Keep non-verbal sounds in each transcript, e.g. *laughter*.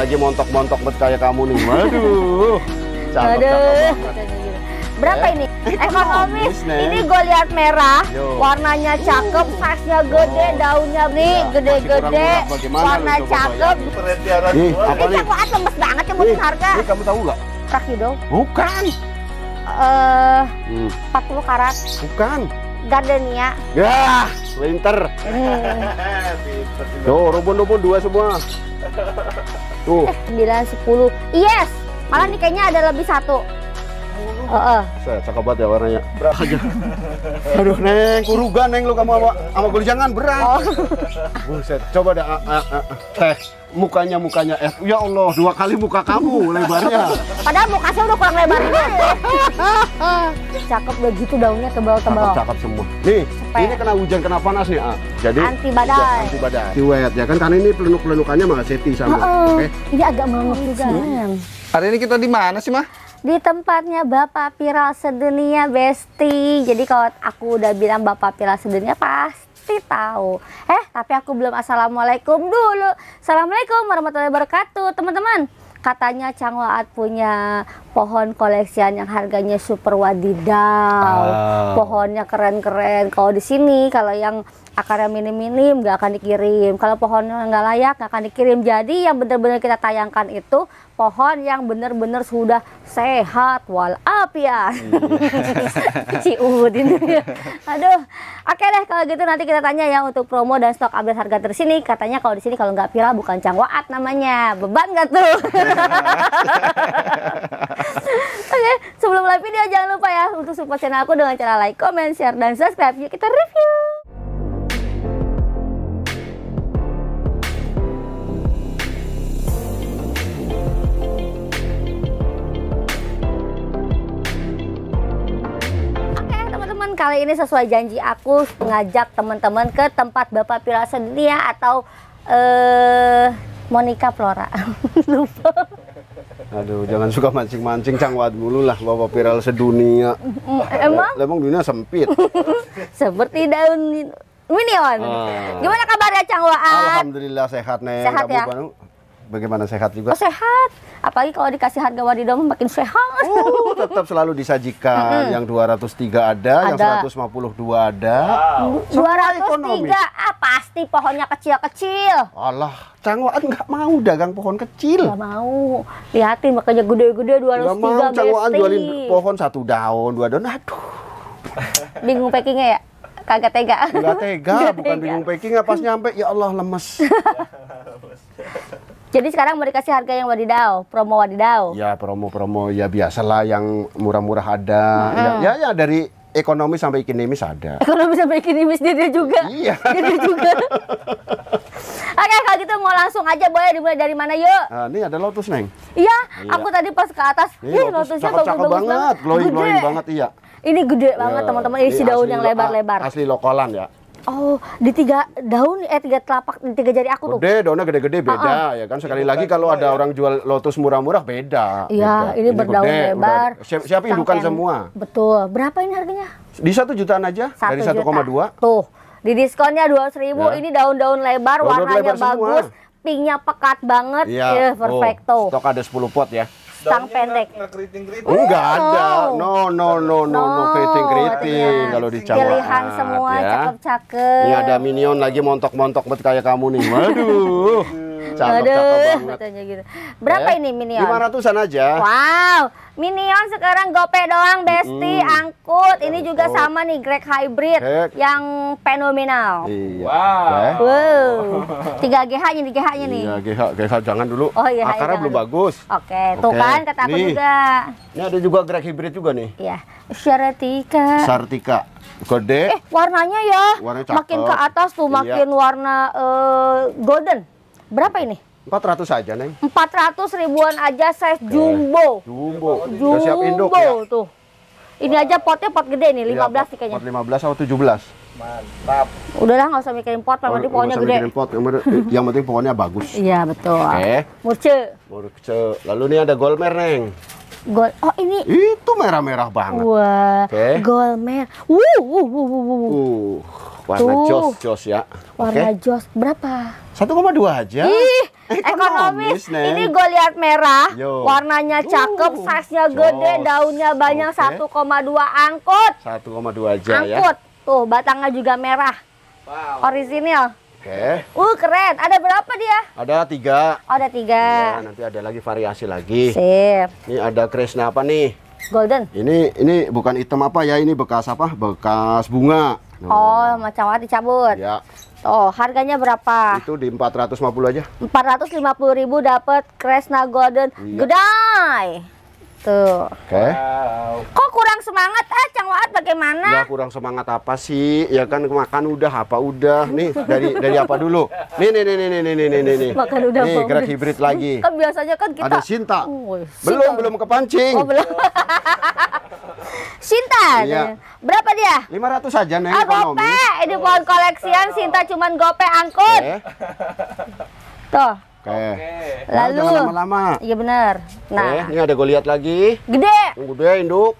lagi montok-montok bet kayak kamu nih. Waduh. Cakep, Aduh. Cakep Berapa eh, ini? Ekonomis. Eh, ini goliat merah, Yo. warnanya cakep, size-nya gede, oh. daunnya nih iya, gede-gede, warna ya? cakep. Ih, apa Cakep lemes banget ya mungkin harga. Ini kamu tahu nggak? Takido. Bukan. Eh, uh, hmm. 40 karat. Bukan. Gardenia. Yah, winter. Hmm. Tuh, eh. rubun-rubun dua semua. Tuh. Eh, 9, 10. Yes! Malah nih kayaknya ada lebih satu. Heeh. Saya cakap banget ya warnanya. Berat aja. *laughs* Aduh, Neng, kurugan Neng lu kamu sama sama jangan berat. Oh. *laughs* Buset, coba deh teh ah, ah, ah, mukanya mukanya eh ya Allah dua kali muka kamu lebarnya padahal muka saya udah kurang lebar cakep cakep gitu daunnya tebal-tebal cakep, cakep semua nih Cepet. ini kena hujan kena panas nih ah jadi anti badai anti badai wet ya kan karena ini pelenuk pelenukannya malah seti sama uh -uh. oke okay? ini agak melengkung juga hmm. Hari ini kita di mana sih, Mah? di tempatnya Bapak Viral Sedunia Besti. Jadi kalau aku udah bilang Bapak Viral Sedunia pasti tahu. Eh, tapi aku belum assalamualaikum dulu. Assalamualaikum warahmatullahi wabarakatuh, teman-teman. Katanya Chang punya pohon koleksian yang harganya super wadidaw. Oh. Pohonnya keren-keren. Kalau di sini kalau yang akarnya minim-minim nggak akan dikirim kalau pohonnya nggak layak nggak akan dikirim jadi yang benar-benar kita tayangkan itu pohon yang benar-benar sudah sehat walafiat iya. ciut *laughs* aduh oke deh kalau gitu nanti kita tanya ya untuk promo dan stok update harga tersini katanya kalau di sini kalau nggak viral bukan cangwaat namanya beban nggak tuh *laughs* oke sebelum live video jangan lupa ya untuk support channel aku dengan cara like comment share dan subscribe yuk kita review kali ini sesuai janji aku ngajak teman-teman ke tempat Bapak Pila Sedia ya, atau eh Monica Flora. *laughs* Lupa. Aduh, jangan suka mancing-mancing cangwat dulu lah Bapak viral sedunia. Eh, emang? Emang dunia sempit. *laughs* Seperti daun minion. Ah. Gimana kabarnya Cangwaan? Alhamdulillah sehat nih. Sehat Kamu ya? Bangun? bagaimana sehat juga? Oh, sehat. Apalagi kalau dikasih harga wadidaw makin sehat. Oh, *laughs* tetap selalu disajikan. Mm -hmm. Yang 203 ada, ada, yang 152 ada. Wow. 203 ah, pasti pohonnya kecil-kecil. Allah, Cangwaan nggak mau dagang pohon kecil. Nggak mau. Lihatin makanya gede-gede 203 Nggak mau Cangwaan jualin pohon satu daun, dua daun. Aduh. *laughs* Bingung packingnya ya? kagak tega. Enggak tega, *laughs* bukan bingung packing ya pas nyampe ya Allah lemes. Jadi sekarang mereka dikasih harga yang wadidau, promo wadidau. Ya promo-promo ya biasalah yang murah-murah ada. Hmm. Ya, ya dari ekonomi sampai ekonomis ada. Ekonomi sampai ekonomis dia dia juga. Iya. Dia, *laughs* dia juga. Oke kalau gitu mau langsung aja boleh dimulai dari mana yuk? Nah, ini ada lotus neng. Iya, iya. aku tadi pas ke atas, ini iya, ih lotusnya bagus-bagus bagus banget, glowing glowing banget iya. Ini gede banget iya, teman-teman, isi daun yang lebar-lebar. Asli lokalan ya. Oh, di tiga daun eh tiga telapak di tiga jari aku tuh. Gede, daunnya gede-gede ah, beda uh -uh. ya kan. Sekali lagi kalau ada orang ya. jual lotus murah-murah beda. Iya, ini, ini berdaun gede, lebar. Siapa siap, indukan semua. Betul. Berapa ini harganya? Di satu jutaan aja Satu dari dua. Tuh. Di diskonnya dua ribu. Ya. Ini daun-daun lebar, daun -daun warnanya lebar bagus, pinknya pekat banget. Iya, ya, perfecto. Oh, stok ada 10 pot ya sang pendek. Enggak oh, ada. No, no, no, no, no, keriting-keriting kalau di Jawa. Pilihan semua ya. cakep-cakep. Ini ada minion lagi montok-montok bet kayak kamu nih. Waduh cakep, Aduh, gitu. Berapa eh, ini Minion? lima ratusan aja. Wow, Minion sekarang gope doang, Besti, mm. angkut. Ini juga sama nih Greg Hybrid Heck. yang fenomenal. Iya. Wow. Eh. Wow. 3 *laughs* GH-nya nih, GH-nya nih. Iya, GH, GH jangan dulu. Oh iya, Akarnya belum dulu. bagus. Oke, okay. tuh kan kata aku juga. Ini ada juga Greg Hybrid juga nih. Iya. Syaratika. Sartika gede. Eh, warnanya ya warnanya makin ke atas tuh iya. makin warna uh, golden. Berapa ini? 400 aja, Neng. 400 ribuan aja size jumbo. Jumbo. Jumbo. siap induk ya. Tuh. Ini wow. aja potnya pot gede nih, 15 ya, pot, kayaknya. Pot 15 atau 17. Mantap. Udahlah nggak usah mikirin pot, yang oh, penting pohonnya gede. Pot, yang, *laughs* yang penting pohonnya bagus. Iya, betul. Oke. Okay. Murce. Murce. Lalu nih ada golmer, Neng. Gol. Oh, ini. Itu merah-merah banget. Wah. Okay. Golmer. Uh, uh, uh, uh. wuh. Uh. Warna Tuh. jos, jos ya. Warna okay. jos berapa? 1,2 aja. Ih, eh, ekonomis. ekonomis ini gue lihat merah, Yo. warnanya cakep, uh, size-nya gede, daunnya banyak okay. 1,2 angkut. 1,2 aja angkut. ya. Angkut. Tuh, batangnya juga merah. Wow. Orisinil. Oke. Okay. Uh, keren. Ada berapa dia? Ada tiga. Oh, ada tiga. Ya, nanti ada lagi variasi lagi. Sip. Ini ada Krishna apa nih? Golden. Ini ini bukan item apa ya? Ini bekas apa? Bekas bunga. Hmm. Oh, macam apa dicabut. Ya. Oh, harganya berapa? Itu di 450 aja. 450.000 ribu dapat Kresna Golden iya. Gedai. Tuh. Oke. Okay. Wow. Kok kurang semangat ah Cang Waat bagaimana? Ya kurang semangat apa sih? Ya kan makan udah apa udah. Nih dari dari apa dulu? Nih nih nih nih nih nih nih nih. nih. Makan udah Nih gerak hibrid lagi. Kan biasanya kan kita Ada Sinta. Oh, Belum belum kepancing. Oh, belum. *laughs* Sinta, iya. berapa dia? 500 saja neng. Ah, gope, ini pohon koleksian Sinta cuma gope angkut. Okay. Tuh. Oke. Okay. Lalu. lama-lama. Iya benar. Nah. Okay, ini ada gue lihat lagi. Gede. Gede induk.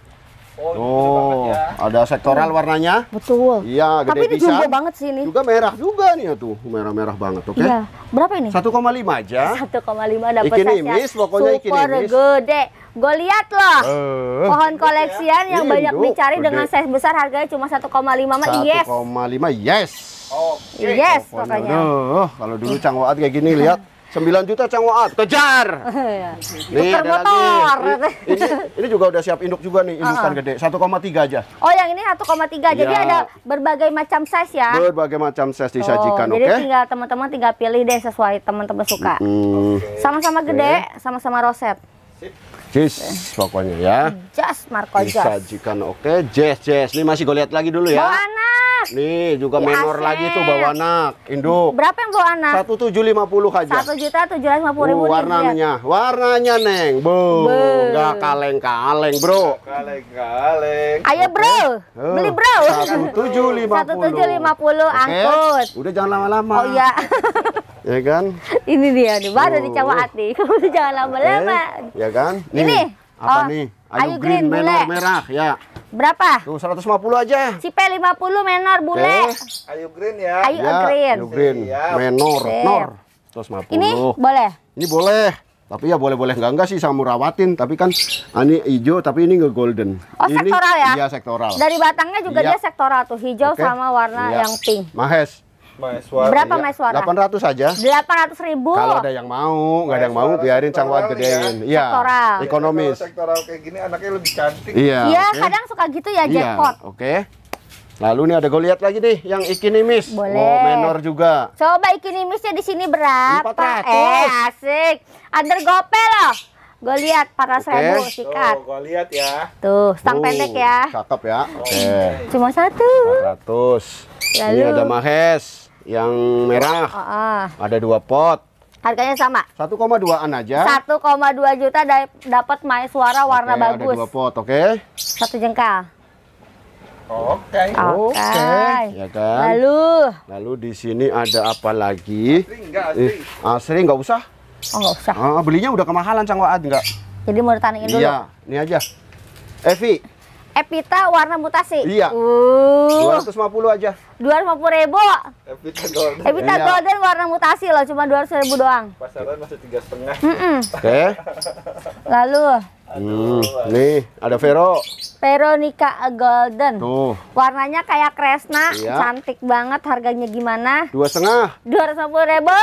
Oh, gitu ya. ada sektoral hmm. warnanya. Betul. Iya, gede Tapi ini pisang. jumbo banget sih ini. Juga merah juga nih ya, tuh, merah-merah banget, oke? Okay? Iya. Berapa ini? 1,5 aja. 1,5 dapat lima imis, pokoknya ikan imis. gede. Gue lihat loh. Uh, pohon ya. koleksian ya? yang iya, Indo, banyak dicari gede. dengan size besar harganya cuma 1,5 mah yes. 1,5 yes. Oke. Okay. Yes, pokoknya. Oh, kalau dulu cangwaat kayak gini lihat. 9 juta cangwaat Kejar. *laughs* Iya. nih, ada motor. Ini, ini, juga udah siap induk juga nih, indukan uh ah. -huh. gede. 1,3 aja. Oh, yang ini 1,3. Ya. Jadi iya. ada berbagai macam size ya. Berbagai macam size disajikan, oh, oke. Jadi okay? tinggal teman-teman tinggal pilih deh sesuai teman-teman suka. Sama-sama -hmm. gede, sama-sama roset. jis pokoknya ya. jas Marco jas Disajikan oke. Okay. Jess, Jess. Ini masih gue lihat lagi dulu ya. Mana? Nih, juga Di menor lagi tuh bawa anak, induk. Berapa yang bawa anak? Satu tujuh lima puluh aja. Satu juta tujuh lima puluh ribu. Uh, warnanya, Ribu. warnanya, Neng. Bu, enggak kaleng-kaleng, Bro. Kaleng-kaleng. Ayo, Bro. Beli, Bro. Satu tujuh lima puluh angkut. Udah jangan lama-lama. Oh iya. *laughs* ya kan? Ini dia nih, baru oh. dicawaat nih. *laughs* Kamu jangan lama-lama. Okay. Ya kan? Nih, ini apa oh, nih? Ayo Ayo green, green merah ya. Berapa? Tuh 150 aja. Cipe 50 menor bule. Okay. Eh, green ya. Ayu ya, green. Ayu green. Menor. Nor. 150. Ini boleh. Ini boleh. Tapi ya boleh-boleh enggak enggak sih sama rawatin, tapi kan ah, ini hijau tapi ini enggak golden. Oh, ini, sektoral ya? Iya, sektoral. Dari batangnya juga iya. dia sektoral tuh, hijau okay. sama warna iya. yang pink. Mahes. Mahasiswa. Berapa ya. mahasiswa? 800 aja. 800 ribu. Kalau ada yang mau, nggak ada yang mau, biarin cangkuan gedein. Ya. Iya. Ekonomis. Ya, sektoral kayak gini anaknya lebih cantik. Iya. Iya, okay. kadang suka gitu ya iya, jackpot. Iya, oke. Okay. Lalu nih ada gue lihat lagi nih yang ikinimis. Boleh. Mau menor juga. Coba ikinimisnya di sini berapa? 400. Eh, asik. Under gope loh. Gue lihat 400 okay. ribu sikat. Tuh, oh, gue lihat ya. Tuh, stang uh, pendek ya. Cakep ya. Oke. Okay. Cuma satu. 400. Lalu. Ini ada mahes yang merah oh, oh. ada dua pot harganya sama satu koma 1,2an aja dua juta dapat main suara warna bagus ada dua pot oke okay? satu jengkal Oke. Okay. Oke. Okay. Ya kan. Lalu. Lalu di sini ada apa lagi? sering enggak asri. Eh, asri enggak usah. Oh enggak usah. Ah, ah belinya udah kemahalan Cang Waad enggak? Jadi mau ditanin dulu. Iya, ini aja. Evi. Epita warna mutasi. Iya. Uh. 250 aja dua ratus lima puluh ribu Evita Golden Evita iya. Golden warna mutasi loh cuma dua ratus ribu doang pasaran masih tiga setengah mm -mm. oke okay. lalu hmm, nih ada Vero. Veronica Golden. Tuh. Warnanya kayak Kresna, iya. cantik banget. Harganya gimana? Dua setengah. Dua ratus lima puluh ribu.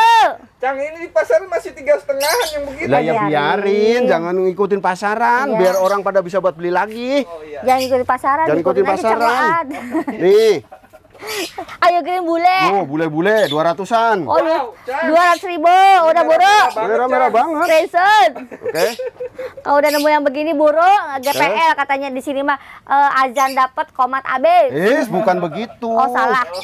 Cang ini di pasar masih tiga setengah yang begitu. Lah ya iya, biarin, iya. jangan ngikutin pasaran, iya. biar orang pada bisa buat beli lagi. Oh, iya. Jangan ikutin pasaran. Jangan ngikutin ikutin pasaran. nih, *laughs* Ayo kirim bule. Oh, bule-bule dua ratusan. Oh, dua ratus ribu. Udah buru. Merah merah banget. Present. Oke. Okay. Kalau udah nemu yang begini buru, GPL katanya di sini mah uh, azan dapat komat abis. Eh, bukan begitu. Oh, salah. Oh,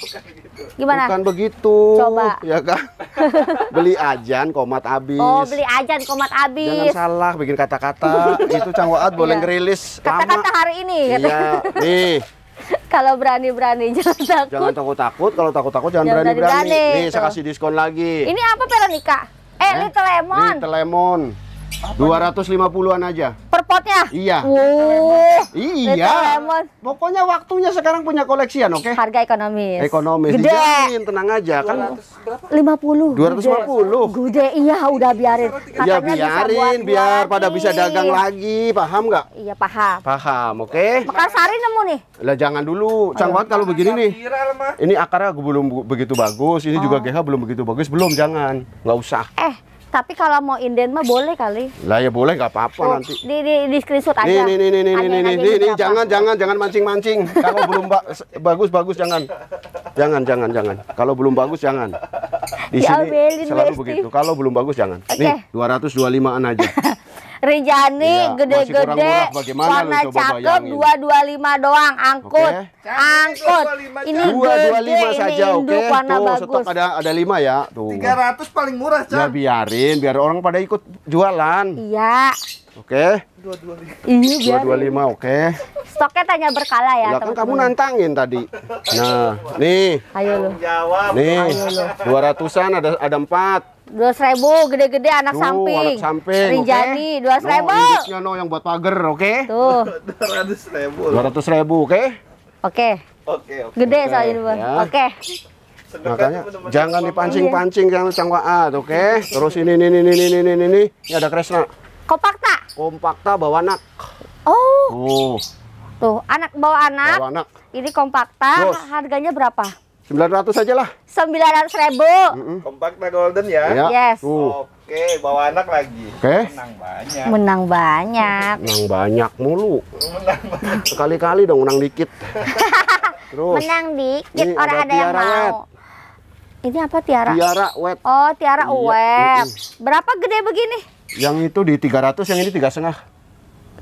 Gimana? Bukan begitu. Coba. Ya kan? *laughs* beli Azan komat abis. Oh, beli Azan komat abis. Jangan salah bikin kata-kata. *laughs* Itu Cang Waat boleh iya. ngerilis kata-kata hari ini. Iya. *laughs* Nih. *laughs* kalau berani-berani *laughs* jangan takut. Jangan takut-takut, kalau takut-takut jangan berani-berani. Nih, saya kasih diskon lagi. Ini apa Veronica? Eh, eh, Little Lemon. Little Lemon. 250-an aja. Per potnya? Iya. Uh, iya. Pokoknya waktunya sekarang punya koleksian, oke? Okay? Harga ekonomis. Ekonomis. Gede. Dijamin, tenang aja. 200 kan berapa? 50. 250. Gede, Gede. iya udah biarin. Iya biarin, biar pada bisa dagang lagi, paham nggak? Iya, paham. Paham, oke? Okay? sari nemu nih. Lah jangan dulu, cang banget kalau begini nih. Ini akarnya belum begitu bagus, ini oh. juga GH belum begitu bagus, belum jangan. Nggak usah. Eh, tapi kalau mau inden mah boleh kali. Lah ya boleh nggak apa-apa oh, nanti. Di di, di screenshot aja. Nih nih nih nih nih nih nih, nih jangan jangan jangan mancing-mancing. Kalau belum ba bagus bagus jangan. Jangan jangan jangan. Kalau belum bagus jangan. Di sini selalu begitu. Kalau belum bagus jangan. Nih 225-an aja. *laughs* Rinjani iya, gede-gede warna cakep dua dua lima doang angkut okay. angkut ini dua dua lima saja oke okay. warna tuh bagus. stok ada ada lima ya tuh tiga ratus paling murah cang. ya biarin biar orang pada ikut jualan iya Oke. Okay. Iya, dua lima oke. Okay. Stoknya tanya berkala ya. Lah kan kamu nantangin tadi. Nah, nih. Ayo loh. Jawab. Nih. Dua ratusan ada ada empat. Dua seribu gede-gede anak Tuh, samping. Anak samping. Rinjani dua okay. ribu. No, no yang buat pagar, oke? Okay? Tuh. Dua ratus ribu. Dua ratus ribu, oke? Okay? Oke. Oke. Oke. Gede okay. soalnya dua. Ya. Oke. Okay. Makanya jangan dipancing-pancing iya. jangan cangwaat, oke? Okay? Terus ini ini ini ini ini ini ini ada Kresna. Kopak tak? Kompakta bawa anak. Oh. Oh. Tuh, anak bawa anak. Bawa anak. Ini kompakta, Terus. harganya berapa? 900 aja lah. 900.000. ribu. Mm -hmm. Kompakta golden ya? ya. Yes. Uh. Oke, bawa anak lagi. Oke. Okay. Menang banyak. Menang banyak. Menang banyak mulu. Menang banyak. Sekali-kali dong menang dikit. *laughs* Terus. Menang dikit, ini orang ada, ada yang mau. Wet. Ini apa tiara? Tiara wet. Oh, tiara iya. wet. Berapa gede begini? Yang itu di 300, yang ini tiga setengah.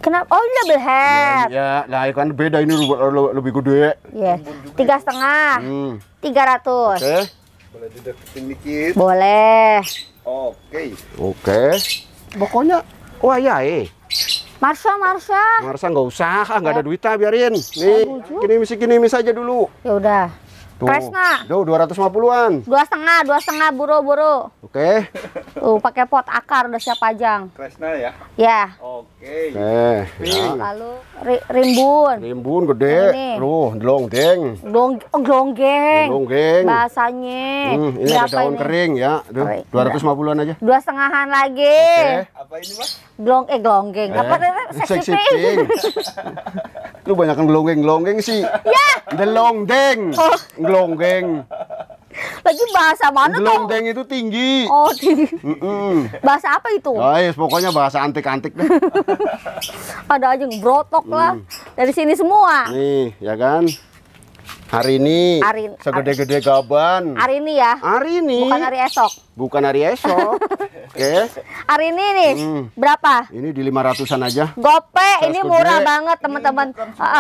Kenapa? Oh, ini double head. Ya, ya, nah kan beda ini lebih gede. Iya. Tiga setengah. Hmm. Tiga ratus. Oke. Boleh dideketin dikit. Boleh. Oke. Okay. Oke. Okay. Pokoknya, wah ya eh. Marsha, Marsha. Marsha nggak usah, ah, nggak ya. ada eh. duitnya biarin. Nih, gini misi gini misi aja dulu. Ya udah. Tuh. Kresna. Tuh, 250-an. Dua setengah, dua setengah buru-buru. Oke. Okay. Tuh, pakai pot akar udah siap pajang. Kresna ya? Ya. Oke. Okay. Okay. Ya. Lalu ri rimbun. Rimbun gede. Ini. Loh, glonggeng. Glong glonggeng. Glonggeng. Bahasanya. Hmm, ini Berapa ada daun ini? kering ya. Duh, kering. 250-an aja. Dua setengahan lagi. Okay. Apa ini, Mas? Glong eh glonggeng. Eh. Apa eh, seksi ping. *laughs* Lu banyakkan glonggeng-glonggeng sih. Ya. Delonggeng. Oh gelonggeng. Lagi bahasa mana Gelonggeng tuh? itu tinggi. Oh, tinggi. Mm -mm. Bahasa apa itu? Oh, yes, iya, pokoknya bahasa antik-antik deh. *laughs* Ada aja brotok mm. lah. Dari sini semua. Nih, ya kan? Hari ini, hari, segede-gede gaban. Hari ini ya? Hari ini. Bukan hari esok. Bukan hari esok. *laughs* Oke. Okay. Hari ini nih, hmm. berapa? Ini di lima ratusan aja. Gope, ini murah banget teman-teman.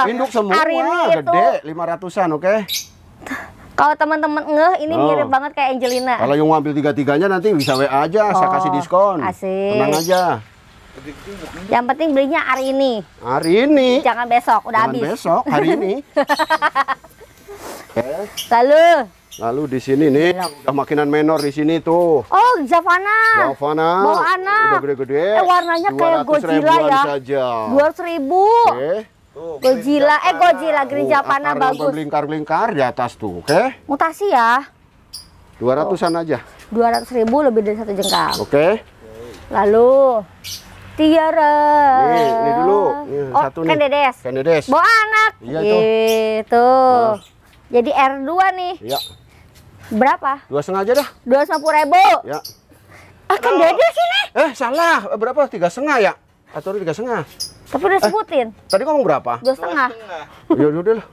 Induk semua, hari ini gede, itu... 500-an oke. Okay? Kalau teman-teman ngeh ini oh. mirip banget kayak Angelina. Kalau yang ngambil tiga-tiganya nanti bisa WA aja, oh. saya kasih diskon. Asik. Tenang aja. Yang penting belinya hari ini. Hari ini. Jangan besok, udah Jangan habis. besok, hari ini. okay. *laughs* Eh. Lalu Lalu di sini nih, udah makinan menor di sini tuh. Oh, Javana. Javana. Bawa anak. Udah gede-gede. Eh, warnanya kayak Godzilla ya. Dua ratus ribu. Okay. Tuh, Godzilla, eh Godzilla Gereja Panah bagus. Lingkar-lingkar di atas tuh, oke? Okay? Mutasi ya. 200-an aja. 200 ribu lebih dari satu jengkal. Oke. Okay. Lalu tiara. ini dulu. ini oh, satu kendedes. nih. Kendedes. Bawa anak. Iya Gitu. Oh. Jadi R2 nih. Iya. Berapa? Dua setengah aja dah. Dua puluh ribu. Iya. Ah, kendedes ini. Eh, salah. Berapa? Tiga setengah ya? Atau tiga setengah? Tapi udah eh, sebutin. Tadi ngomong berapa? Dua setengah. Ya udah lah.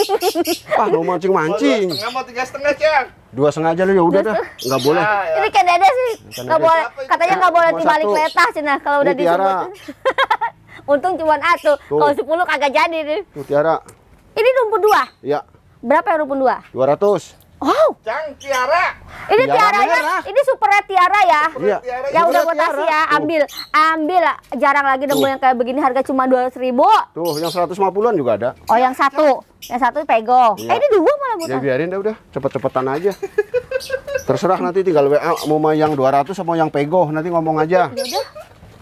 *laughs* ah mau mancing mancing. Dua setengah mau tiga setengah cang. Dua setengah aja lu ya udah dah. Enggak boleh. Ya. Ini kan ada sih. Enggak boleh. Katanya enggak boleh dibalik letah Nah kalau udah disebutin. *laughs* Untung cuma satu. Kalau sepuluh kagak jadi nih. Tiara. Ini rumpun dua. Iya. Berapa ya rumpun dua? Dua ratus. Wow. Cang tiara. Ini tiara tiaranya, merah. ini super red tiara ya. Iya. Yang udah buat kasih ya, ambil, ambil. Jarang lagi nemu yang kayak begini harga cuma dua ratus ribu. Tuh, yang 150-an juga ada. Oh, yang satu, yang satu pego. Iya. Eh, ini dua malah bukan. Ya biarin dah udah, cepet-cepetan aja. Terserah nanti tinggal WA mau yang 200 sama yang pego, nanti ngomong aja. Ya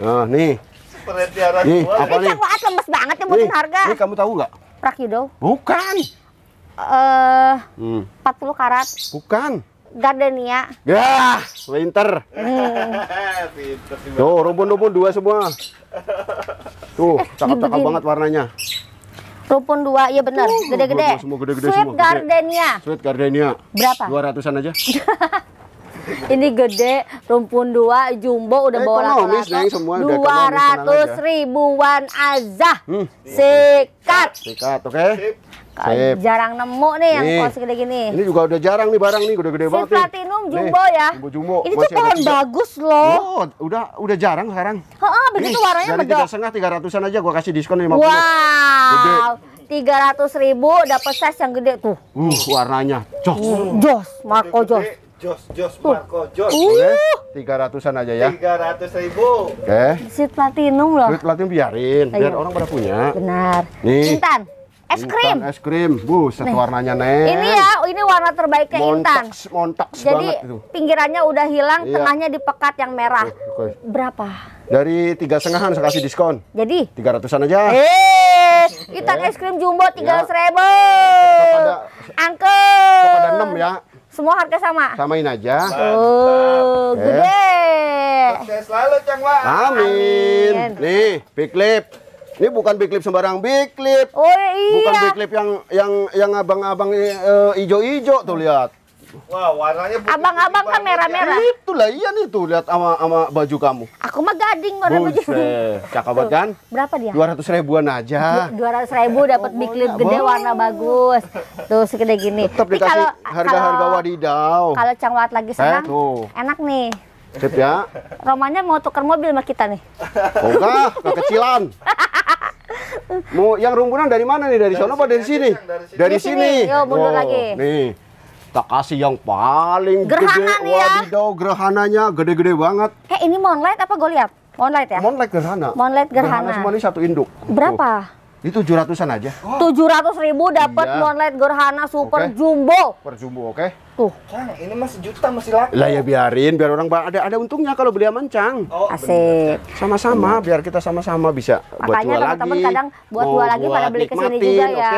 nah, nih. Super red tiara. Nih, apa nih? lemes banget mungkin harga. Ini kamu tahu nggak? Prakyudo. Bukan eh uh, hmm. 40 karat. Bukan. Gardenia. Gah, winter. Hmm. *laughs* Tuh, rumpun-rumpun dua semua. Tuh, eh, cakep-cakep banget warnanya. rumpun dua, iya benar. Gede-gede. Semua gede-gede Sweet gardenia. Gede. Sweet gardenia. Berapa? dua ratusan aja. *laughs* Ini gede, rumpun dua, jumbo udah eh, bawa ekonomis, neng, ribuan azah, Hmm. Sikat. Sikat, oke? Okay? Sip. Jarang nemu nih yang kos gede gini. Ini juga udah jarang nih barang nih, gede-gede banget. Nih. Platinum jumbo ya. Jumbo jumbo. Ini Masih tuh pohon bagus loh. Oh, udah udah jarang sekarang. Heeh, begitu nih, warnanya dari tiga setengah tiga ratusan aja gua kasih diskon lima puluh. Wow. Tiga ratus ribu dapat size yang gede tuh. Uh, warnanya jos. Uh, jos, Marco jos. Jos, Jos, Marco, Jos. Uh. Tiga ratusan aja ya. Tiga ratus ribu. Oke. Okay. Sip platinum loh. Sip platinum biarin, biar Ayo. Iya. orang pada punya. Benar. Nih. Intan. Es krim. es krim. bu satu warnanya, neng Ini ya, ini warna terbaiknya Intan. montok Jadi itu. pinggirannya udah hilang, iya. tengahnya dipekat yang merah. Okay. Berapa? Dari tiga setengah saya kasih diskon. Jadi? Tiga ratusan aja. Eh, Intan es krim jumbo iya. tiga ratus ribu. angke kepada enam ya. Semua harga sama? Samain aja. Oh, gede. selalu, Cang Amin. Amin. Nih, big lip. Ini bukan biklip sembarang biklip. Oh iya. Bukan biklip yang yang yang abang-abang eh, ijo-ijo tuh lihat. Wah, warnanya Abang-abang kan merah-merah. Ya. Itulah iya nih tuh lihat sama sama baju kamu. Aku mah gading warna baju. Gitu. Cakep banget kan? Berapa dia? 200 ribuan aja. 200 ribu dapat oh, biklip gede warna bagus. Tuh segede gini. Tetap dikasih harga-harga wadidau. Kalau cangwat lagi eh, senang, eh, tuh. enak nih. Sip ya. Romanya mau tukar mobil sama kita nih. Oh enggak, kekecilan. kecilan. *laughs* mau yang rumpunan dari mana nih? Dari, dari sana apa dari sini? Dari sini. Dari sini. Yo, mundur lagi. Nih. Tak kasih yang paling gerhana gede. Ya. Wadidaw, gerhananya gede-gede banget. Eh, ini moonlight apa gue lihat Moonlight ya? Moonlight gerhana. Moonlight gerhana. gerhana semua ini satu induk. Berapa? Tuh. Ini tujuh ratusan aja. Oh. Tujuh ratus ribu dapat iya. moonlight gerhana super okay. jumbo. Super jumbo, oke? Okay. Tuh. Cang, ini masih juta masih laku. Lah ya biarin, biar orang ada ada untungnya kalau beli aman Cang. Oh, Asik. Sama-sama, hmm. biar kita sama-sama bisa Makanya buat dua lagi. Makanya kadang buat jual lagi oh, pada beli kesini juga ya.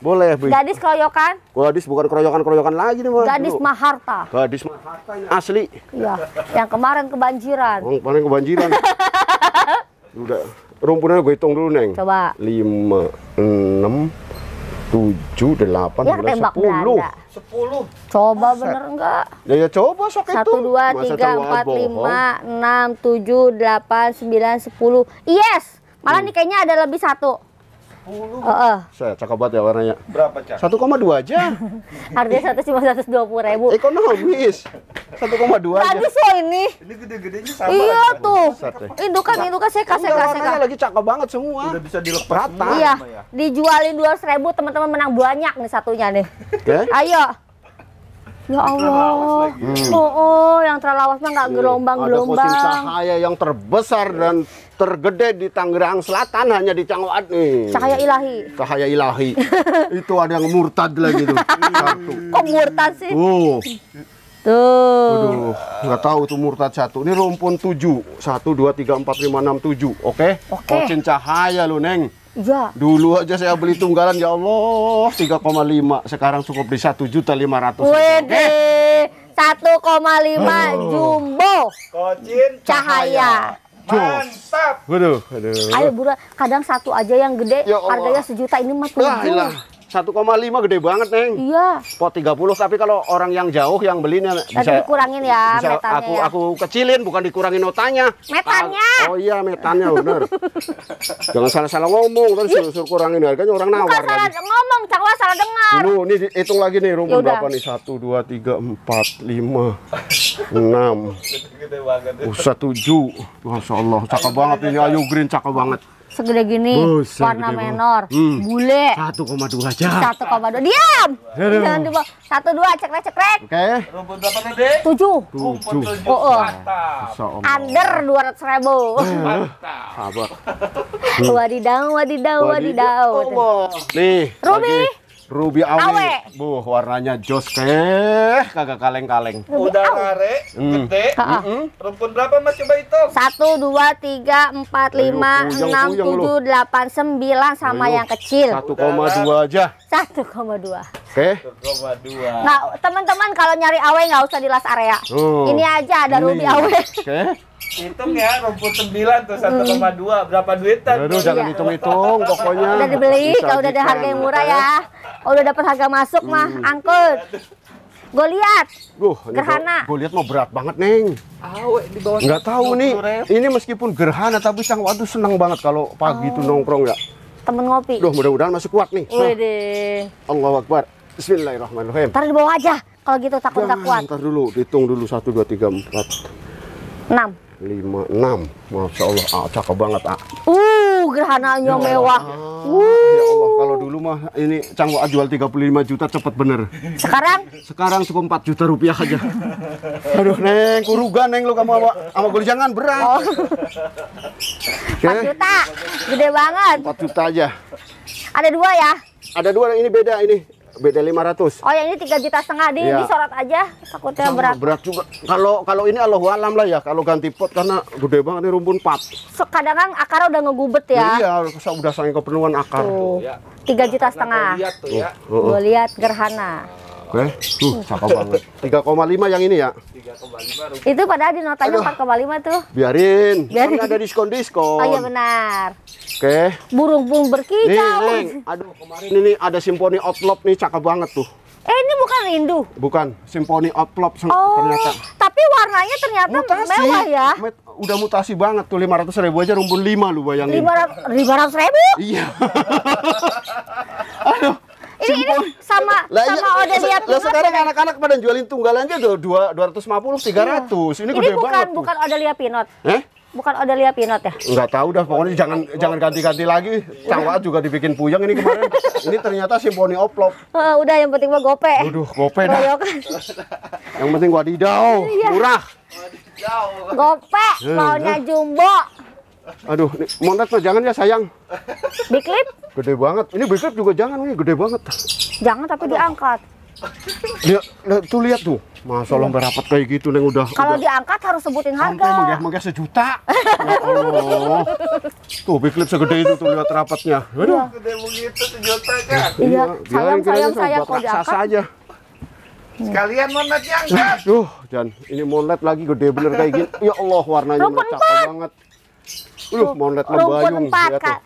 Boleh, Bu. Gadis keroyokan? Oh, Gadis bukan keroyokan-keroyokan lagi nih, Bu. Gadis Maharta. Gadis Maharta asli. Iya, yang kemarin kebanjiran. Yang kemarin kebanjiran. *laughs* Udah rumpunnya gue hitung dulu neng coba lima enam tujuh delapan ya, sepuluh sepuluh coba Masa. bener enggak ya, ya coba sok itu satu dua tiga empat lima enam tujuh delapan sembilan sepuluh yes malah hmm. nih kayaknya ada lebih satu Uh, uh. Saya cakap banget ya warnanya. Berapa cak? 1,2 aja. *laughs* Harganya satu cuma ratus dua puluh ribu. Ekonomis. Eh, 1,2 aja. Tadi so ini. Ini gede-gedenya sama. Iya kan? tuh. Satu. Eh. Indukan, indukan saya kasih kasih kasih. Lagi cakap banget semua. Udah bisa dilepas. Rata. Iya. Ya. Dijualin dua ribu teman-teman menang banyak nih satunya nih. Oke. Ya? Okay. Ayo. Ya Allah. Hmm. hmm. Oh, oh, yang terlawas mah nggak iya. gelombang-gelombang. Ada kosim cahaya yang terbesar dan tergede di Tangerang Selatan hanya di Cangwat nih. Cahaya ilahi. Cahaya ilahi. *laughs* itu ada yang murtad lagi tuh. Satu. Kok murtad sih? Oh. Tuh. Aduh, nggak tahu tuh murtad satu. Ini rumpun tujuh. Satu, dua, tiga, empat, lima, enam, tujuh. Oke? Okay? Oke. Okay. cahaya lu, Neng. Ya. Dulu aja saya beli tunggalan ya Allah 3,5 sekarang cukup di 1 juta 500. Wede. 1,5 jumbo. Kocin cahaya. cahaya. Mantap. Aduh, aduh. Ayo buruan, kadang satu aja yang gede ya harganya sejuta ini mah 7 juta satu koma lima gede banget, Neng. Iya. Pot puluh. tapi kalau orang yang jauh yang beli nih bisa dikurangin ya bisa metannya. Aku ya. aku kecilin bukan dikurangin notanya. Metannya. Ah, oh iya, metannya benar. Jangan salah-salah ngomong terus kan suruh kurangin harganya orang nawar. Bukan salah kan. ngomong, cakwa salah dengar. Dulu ini hitung lagi nih rumah berapa nih? 1 2 3 4 5 6. satu tujuh. Masya Allah, cakep banget ini Ayu Green cakep banget segede gini, Busa, warna menor, hmm. bule. 1,2 aja. 1,2. Diam. Jangan dibawa. 1 2 cekrek cekrek. Oke. Rumput berapa tadi? 7. 7. Mantap. Under 200 ribu. Eh, Mantap. Sabar. wadidaw, wadidaw, wadidaw. Nih. Ruby. Ruby Awe. Awe. Buh, warnanya jos teh, kagak kaleng-kaleng. Udah ngare, hmm. gede. Rumpun berapa Mas coba itu? Satu, dua, tiga, empat, lima, enam, tujuh, delapan, sembilan sama Ayo. yang kecil. Satu koma dua aja. Satu koma dua. Oke. Okay. Nah, teman-teman kalau nyari awe nggak usah di las area. Oh. Ini aja ada Ini. Ruby Awe. Oke. Okay. Hitung ya, rumput sembilan tuh satu koma hmm. dua berapa duitan? Aduh, jangan iya. hitung-hitung pokoknya. Udah dibeli, kalau udah ada gitu harga yang murah ya. Kalau udah dapat harga masuk hmm. mah angkut. Gue lihat. gerhana. Gue lihat mau berat banget, Neng. Awe di bawah. tahu nih. Ini meskipun gerhana tapi sang waduh senang banget kalau pagi oh. tuh nongkrong ya. Temen ngopi. Duh, mudah-mudahan masih kuat nih. Nah. Wede. Allah Akbar. Bismillahirrahmanirrahim. Taruh di bawah aja. Kalau gitu takut enggak kuat. ntar dulu, hitung dulu satu dua tiga empat enam lima enam masya allah ah, cakep banget ah uh gerhananya ya mewah ah, uh. ya allah kalau dulu mah ini cangwa jual 35 juta cepet bener sekarang sekarang cukup 4 juta rupiah aja *laughs* aduh neng kurugan neng lo kamu sama, sama gue jangan berat oh. okay. juta gede banget 4 juta aja ada dua ya ada dua ini beda ini beda 500 oh yang ini tiga juta setengah di ya. sorot aja takutnya Sama, berat berat juga kalau kalau ini Allah alam lah ya kalau ganti pot karena gede banget ini rumpun pat so, kadang kan akar udah ngegubet ya iya udah saking kepenuhan akar iya. tiga juta setengah lihat tuh ya uh, uh. lihat gerhana Oke, okay. uh, cakep banget. lima yang ini ya? 3,5 Itu padahal di notanya lima tuh. Biarin. Kan Biarin. Kan ada diskon-diskon. Oh iya benar. Oke. Okay. Burung burung berkicau. Nih, neng. Aduh, kemarin ini ada simfoni outlop nih cakep banget tuh. Eh, ini bukan rindu. Bukan, simfoni outlop oh, ternyata. Tapi warnanya ternyata mutasi. mewah ya. Udah mutasi banget tuh Lima ratus ribu aja rumpun lima lu bayangin. 500 ribu? Iya. *laughs* Aduh ini, ini sama lah, iya, sama ya, Odelia iya, se Lah sekarang anak-anak pada jualin tunggal aja tuh 2 250 300. Ini, ini gede bukan, banget. Ini bukan bukan Odelia Pinot. Eh? Bukan Odelia Pinot ya? Enggak tahu dah, pokoknya jangan jangan ganti-ganti lagi. Cangwa juga dibikin puyeng ini kemarin. ini ternyata simponi oplop. Uh, udah yang penting mah gope. Aduh, gope dah. yang penting gua wadidau, iya. murah. Gope, eh, maunya jumbo. Aduh, monet mah jangan ya sayang. Biklip? Gede banget. Ini biklip juga jangan, ini gede banget. Jangan tapi Aduh. diangkat. Dia, nah, tuh lihat tuh. Masa hmm. lomba kayak gitu neng udah Kalau diangkat harus sebutin harga. Sampai menggah-menggah sejuta. ya Allah. Tuh biklip segede itu tuh lihat rapatnya. Aduh. Iya. Gede begitu sejuta kan. Iya, iya sayang sayang sayang kalau diangkat. aja. Sekalian monetnya angkat. Nah, duh, Jan, ini monet lagi gede bener kayak gini. Ya Allah warnanya cakep banget. Aduh, monyet membayung. Empat, kak.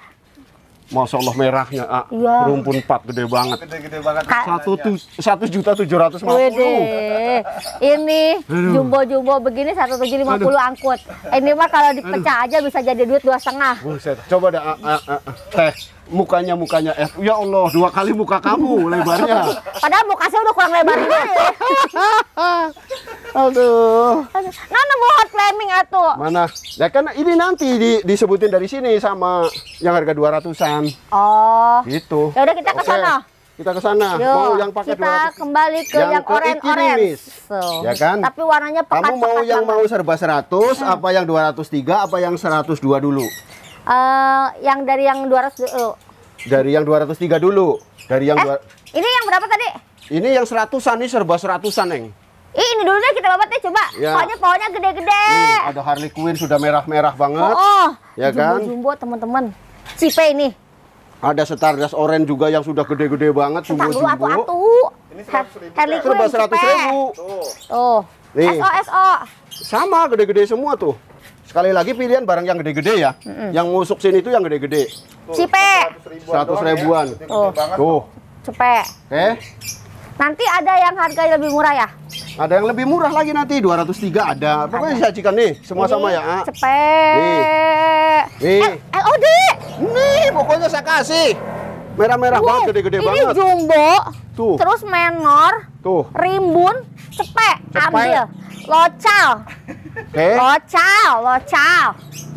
Masya Allah merahnya, ah. ya. rumpun empat gede banget. Gede-gede banget. Satu, tu, satu juta tujuh ratus lima puluh. Ini jumbo-jumbo begini satu tujuh lima puluh angkut. Ini mah kalau dipecah Aduh. aja bisa jadi duit dua setengah. Coba dah, ah, ah, ah, teh mukanya mukanya F. Eh, ya Allah, dua kali muka kamu lebarnya. Padahal muka saya udah kurang lebar. Ya. *laughs* Aduh. Mana mau hot flaming atuh? Mana? Ya kan ini nanti di, disebutin dari sini sama yang harga dua ratusan. Oh. Gitu. Ya udah kita ke sana. kita ke sana. Mau yang pakai kita 200. kembali ke yang, yang oren So. Ya kan? Tapi warnanya pekat. Kamu mau pekat yang banget. mau serba seratus hmm. apa yang dua ratus tiga apa yang seratus dua dulu? Uh, yang dari yang 200 dulu. Dari yang 203 dulu. Dari yang eh, dua... Ini yang berapa tadi? Ini yang seratusan nih serba seratusan, Neng. Ih, ini dulu deh kita babat deh coba. Ya. pokoknya pohonnya gede-gede. Hmm, ada Harley Quinn sudah merah-merah banget. Oh, oh. ya jumbo, kan? Jumbo teman-teman. Cipe ini. Ada Stardust Orange juga yang sudah gede-gede banget jumbo jumbo. Aku atu. Ini Harley Quinn serba seratus ribu. Tuh. Tuh. Nih. SO SO. Sama gede-gede semua tuh sekali lagi pilihan barang yang gede-gede ya. Mm-hmm. Yang ngusuk sini itu yang gede-gede. Cipe. 100 ribuan. Oh. Tuh. Cipe. Oke. Eh? Okay. Nanti ada yang harga yang lebih murah ya? Ada yang lebih murah lagi nanti 203 ada. Pokoknya disajikan nih semua ini, sama ya. cipe Nih. Nih. Eh, eh, oh, Nih, pokoknya saya kasih. Merah-merah wow, banget, gede-gede banget. Ini jumbo. Tuh. Terus menor. Tuh. Rimbun, cepe, cepe. ambil. Local. Okay. Eh? Local, local.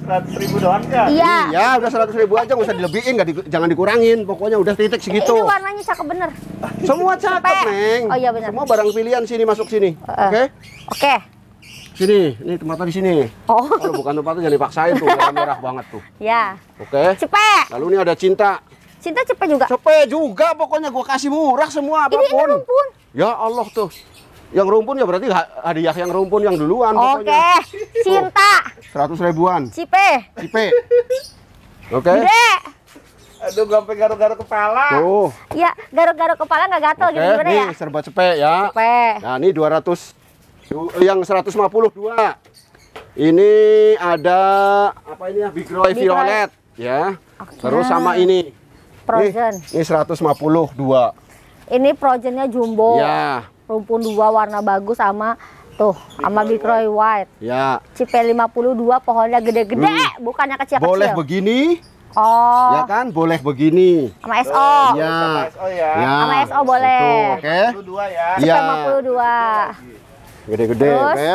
100 ribu doang kan? Iya. Iya, udah 100 ribu aja, nggak usah dilebihin, nggak di, jangan dikurangin. Pokoknya udah titik segitu. Ini warnanya cakep bener. Semua cakep, Cepe. Neng. Oh iya bener. Semua barang pilihan sini, masuk sini. Oke? Uh, Oke. Okay? Okay. Sini, ini tempatnya di sini. Oh. Kalau bukan tempatnya jangan dipaksain tuh, merah-merah banget tuh. Iya. Oke. Okay. Cepet. Lalu ini ada cinta. Cinta cepet juga. Cepet juga pokoknya gue kasih murah semua apapun. Ini, ini rumpun. Ya Allah tuh. Yang rumpun ya berarti hadiah yang rumpun yang duluan Oke. Okay. Cinta. Seratus ribuan. Cipe. Cipe. Oke. Okay. Aduh, sampai garuk-garuk kepala. Tuh. Ya, garuk-garuk kepala nggak gatel okay. gimana ya? nih, ya? serba cepet ya. Cepet. Nah, ini 200 yang 152. Ini ada apa ini ya? Big Roy Violet ya. Okay. Terus sama ini Frozen. Ini, ini 150 dua. Ini frozennya jumbo. Ya. Rumpun dua warna bagus sama tuh sama Bicroy White. Ya. Cipe 52 pohonnya gede-gede, hmm. bukannya kecil-kecil. Boleh begini. Oh. Ya kan, boleh begini. Sama SO. Iya. Eh, sama SO ya. ya. Sama SO boleh. Oke. Okay. Ya. 52 ya. Cipe 52. Gede-gede, oke.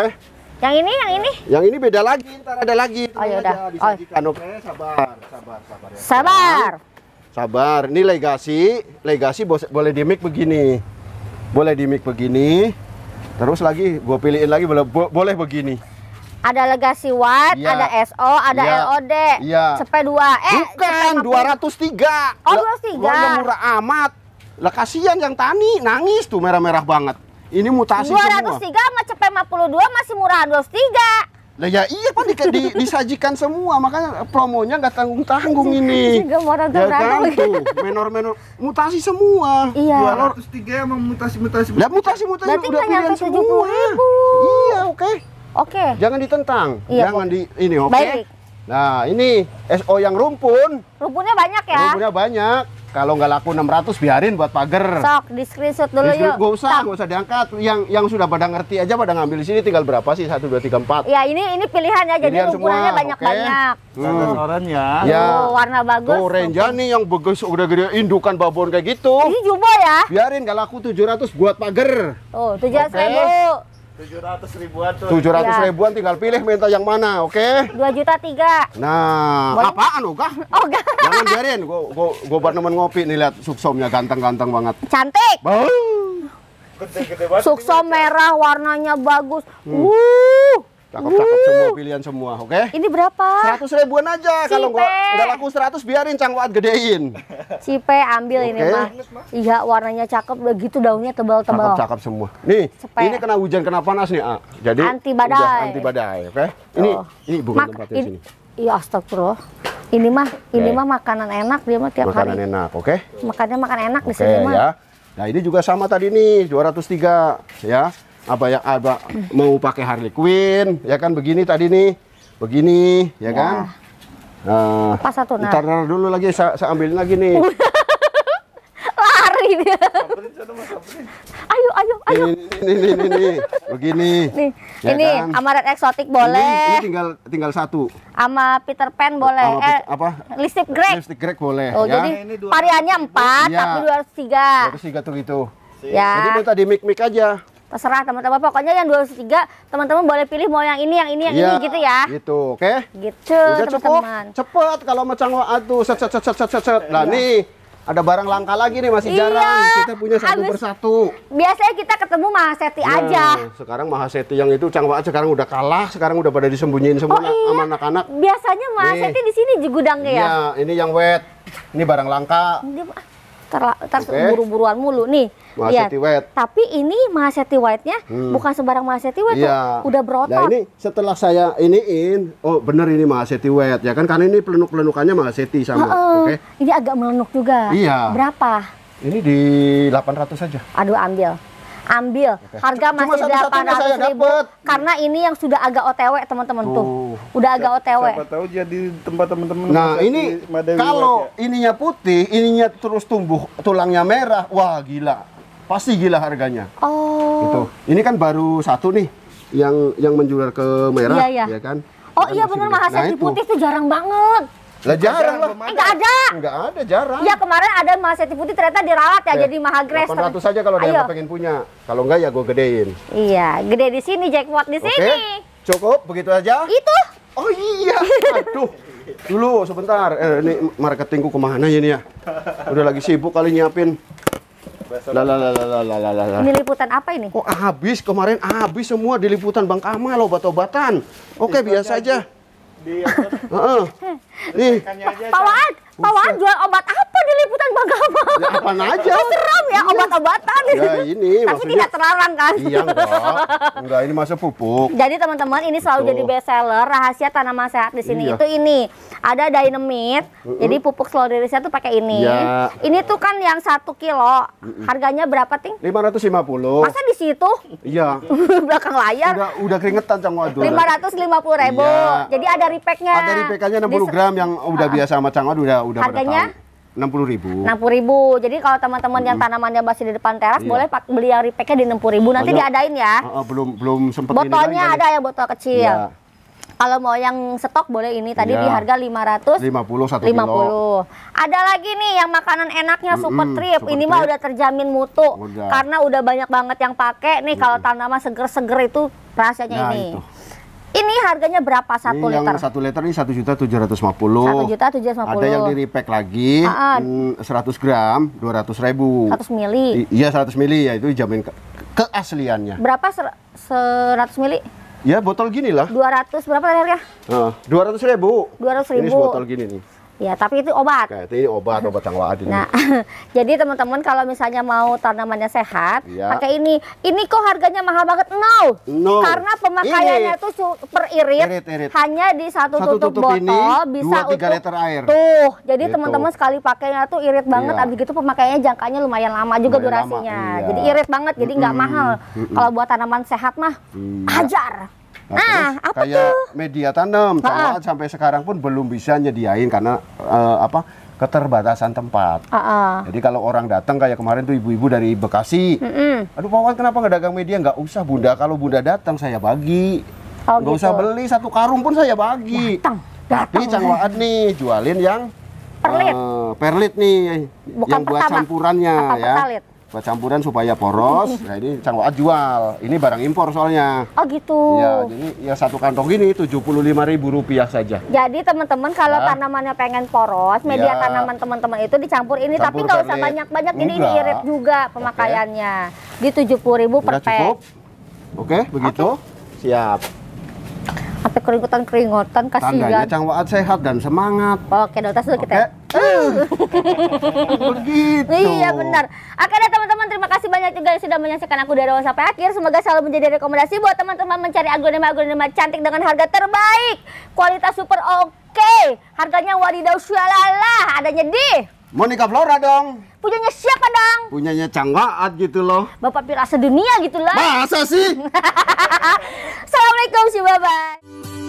Yang ini, yang ini. Yang ini beda lagi, ntar ada lagi. Oh, ya udah. Oh. Oke, okay, sabar, sabar, sabar ya. Sabar sabar ini legasi legasi boleh dimik begini boleh dimik begini terus lagi gue pilihin lagi boleh boleh begini ada legasi watt, ya. ada SO, ada ya. LOD, ya. sepe 2 Eh, bukan ratus 203. Oh, 203. tiga, murah amat. Lah yang tani nangis tuh merah-merah banget. Ini mutasi 203 semua. 203 sama puluh 52 masih murah 203. Nah, ya iya kan di, di, disajikan semua makanya promonya nggak tanggung tanggung iya, ini. Juga iya, ya kan menor menor mutasi semua. Iya. Dua lor tiga emang mutasi mutasi. Lah mutasi mutasi Berarti udah pilihan semua. Iya oke. Okay. Oke. Okay. Jangan ditentang. Iya, Jangan di ini oke. Okay? Baik. Nah, ini SO yang rumpun. Rumpunnya banyak ya? Rumpunnya banyak. Kalau nggak laku 600 biarin buat pagar. Sok, di screenshot dulu di, yuk. Gak usah, gak usah diangkat. Yang yang sudah pada ngerti aja pada ngambil di sini tinggal berapa sih? 1 2 3 4. Ya, ini ini pilihan hmm. ya. Jadi rumpunnya banyak-banyak. Okay. Hmm. ya. Oh, warna bagus. Tuh, Renja nih yang bagus udah gede indukan babon kayak gitu. Ini jumbo ya. Biarin nggak laku 700 buat pagar. Oh, 700 okay. ribu. 700 ribuan tuh. 700 ya. ribuan tinggal pilih minta yang mana, oke? Okay? 2 juta 3. Nah, Boleh? apaan Ogah? Oh, Ogah. Jangan biarin, gua gua gua buat temen ngopi nih lihat suksomnya ganteng-ganteng banget. Cantik. Bau. Suksom merah warnanya bagus. Hmm. Wuh. Cakep-cakep uh. semua pilihan semua, oke? Okay? Ini berapa? Seratus ribuan aja. Kalau nggak laku seratus biarin cangkuat gedein. Cipe *laughs* ambil okay. ini mah. Iya, warnanya cakep begitu daunnya tebal-tebal. Cakep-cakep semua. Nih, Cipe. ini kena hujan kena panas nih, A. Ah. Jadi anti badai. anti badai, oke? Okay? Ini oh. ini bukan Mak tempatnya ini, sini. Iya, astagfirullah. Ini mah, okay. ini mah makanan enak dia mah tiap makanan hari. Makanan enak, oke? Okay? Makannya makan enak okay, di sini mah. Ya. Nah, ini juga sama tadi nih, 203 ya apa ya apa mau pakai Harley Quinn ya kan begini tadi nih begini ya, ya. kan nah, pas satu nah ntar, ntar dulu lagi saya, saya ambilin lagi nih *laughs* lari dia ayo ayo ayo ini ini ini, ini. begini nih ya ini kan? amaret eksotik boleh ini, ini tinggal tinggal satu sama Peter Pan boleh ama, eh, apa listrik Greg listrik Greg boleh oh ya? jadi variannya empat iya. tapi dua ratus tiga dua ratus tiga tuh gitu ya. jadi mau tadi mik mik aja terserah teman-teman pokoknya yang 203 teman-teman boleh pilih mau yang ini yang ini yang ya, ini gitu ya gitu oke okay? gitu teman-teman cepet, cepet kalau macam atuh set set set set set set nah iya. nih ada barang langka lagi nih masih iya, jarang kita punya satu abis, persatu biasanya kita ketemu Mahaseti ya, aja sekarang Mahaseti yang itu Cangwa sekarang udah kalah sekarang udah pada disembunyiin semua oh, iya. sama anak-anak biasanya Mahaseti di sini di gudangnya ya iya, ini yang wet ini barang langka ah, Terla, okay. buru-buruan mulu nih Mahaseti iya, ya, White. Tapi ini Mahaseti White-nya hmm. bukan sembarang Mahaseti White, ya. Tuh, iya. udah berotot. Nah ini setelah saya iniin, oh bener ini Mahaseti White ya kan karena ini pelenuk-pelenukannya Mahaseti sama, oke? okay? Ini agak melenuk juga. Iya. Berapa? Ini di 800 saja. Aduh ambil. Ambil. Okay. Harga Cuma masih di 800 ribu. Karena ini yang sudah agak OTW teman-teman tuh. Udah agak OTW. Siapa tahu jadi tempat teman-teman. Nah ini kalau ininya putih, ininya terus tumbuh, tulangnya merah. Wah gila pasti gila harganya. Oh. Gitu. Ini kan baru satu nih yang yang menjual ke merah, iya, iya. ya kan? Oh Dan iya benar mahasiswa nah, putih itu jarang banget. Lah jarang lah. Enggak ada. Enggak ada, jarang. Iya, kemarin ada mahasiswa putih ternyata dirawat ya, eh, jadi mahagres. Satu saja kalau dia yang pengen punya. Kalau enggak ya gue gedein. Iya, gede di sini jackpot di okay. sini. Cukup begitu aja? Itu. Oh iya. Aduh. Dulu sebentar. Eh, ini marketingku kemana ya ini ya? Udah lagi sibuk kali nyiapin lah lah lah lah lah lah lah. Ini liputan apa ini? Oh, habis kemarin habis semua di liputan Bang Kamal obat-obatan. Oke, okay, biasa aja. Di Heeh. Nih. Pak Waad, jual obat apa? liputan bagama. Ya, apaan aja? Oh, seram ya iya. obat-obatan. Ya ini. Tapi maksudnya, tidak terlarang kan? Iya enggak. Enggak ini masuk pupuk. Jadi teman-teman ini selalu Betul. jadi best seller rahasia tanaman sehat di sini iya. itu ini. Ada dynamite. Uh -uh. Jadi pupuk selalu dari saya tuh pakai ini. Ya. Ini tuh kan yang satu kilo. Uh -uh. Harganya berapa ting? 550. Masa di situ? Iya. *laughs* Belakang layar. Udah, udah keringetan cang waduh. 550 ribu. Iya. Jadi ada repacknya. Ada repacknya 60 gram yang udah uh -uh. biasa sama cang waduh udah udah Harganya? enam puluh ribu. Enam puluh ribu. Jadi kalau teman-teman yang tanamannya masih di depan teras, iya. boleh pak, beli yang repacknya di enam puluh ribu. Nanti oh, diadain ya. Oh, oh, belum belum sempat. Botolnya ada ya botol kecil. Iya. Kalau mau yang stok boleh ini tadi di iya. harga lima ratus. Lima puluh satu lima puluh. Ada lagi nih yang makanan enaknya mm -hmm, super trip. Super ini trip. mah udah terjamin mutu udah. karena udah banyak banget yang pakai nih. Mm -hmm. Kalau tanaman seger-seger itu rasanya nah, ini. Itu ini harganya berapa satu ini liter? Yang satu liter ini satu juta tujuh ratus lima puluh. Satu juta tujuh ratus lima puluh. Ada yang di repack lagi, hmm, seratus gram dua ratus ribu. Seratus mili. iya seratus mili ya itu jamin keasliannya. Berapa seratus mili? Ya botol gini lah. Dua ratus berapa tadi ya? Dua ratus ribu. Dua ratus ribu. Ini botol gini nih. Ya, tapi itu obat. Nah, itu obat obat yang ini. Nah, *laughs* jadi teman-teman kalau misalnya mau tanamannya sehat, ya. pakai ini. Ini kok harganya mahal banget? No. no. Karena pemakaiannya tuh per irit, irit, irit. hanya di satu, satu tutup, tutup botol ini, bisa tiga untuk liter air. Tuh, jadi gitu. teman-teman sekali pakainya tuh irit banget. Ya. Abis gitu pemakaiannya jangkanya lumayan lama juga lumayan durasinya. Lama, iya. Jadi irit banget, jadi nggak mm -hmm. mahal. Mm -hmm. Kalau buat tanaman sehat mah, iya. hajar. Nah, nah, terus apa kayak tuh? media tanam, cowok sampai sekarang pun belum bisa nyediain karena uh, apa keterbatasan tempat. Jadi kalau orang datang kayak kemarin tuh ibu-ibu dari Bekasi, mm -mm. aduh Pak kenapa nggak dagang media? Nggak usah bunda, kalau bunda datang saya bagi. Oh, nggak gitu. usah beli satu karung pun saya bagi. Datang, datang. Tapi Cang nih jualin yang perlit, uh, perlit nih, Bukan yang pertama, buat campurannya ya buat campuran supaya poros. Nah ini Cang jual. Ini barang impor soalnya. Oh gitu. Ya jadi ya satu kantong gini tujuh puluh lima ribu rupiah saja. Jadi teman-teman kalau nah. tanamannya pengen poros, media ya. tanaman teman-teman itu dicampur ini, Campur tapi nggak usah banyak-banyak. Ini ini irit juga pemakaiannya okay. di tujuh puluh ribu per cukup. Oke okay, begitu. Okay. Siap apa keringutan keringutan kasihan tandanya cangwaat sehat dan semangat oke dokter sudah kita ya. *laughs* begitu iya benar oke deh teman-teman terima kasih banyak juga yang sudah menyaksikan aku dari awal sampai akhir semoga selalu menjadi rekomendasi buat teman-teman mencari aglonema aglonema cantik dengan harga terbaik kualitas super oke okay. harganya wadidaw syalala adanya di Mau nikah Flora dong. Punyanya siapa dong? Punyanya Canggaat gitu loh. Bapak pirasa dunia gitu loh. Masa sih? *laughs* Assalamualaikum si Bapak.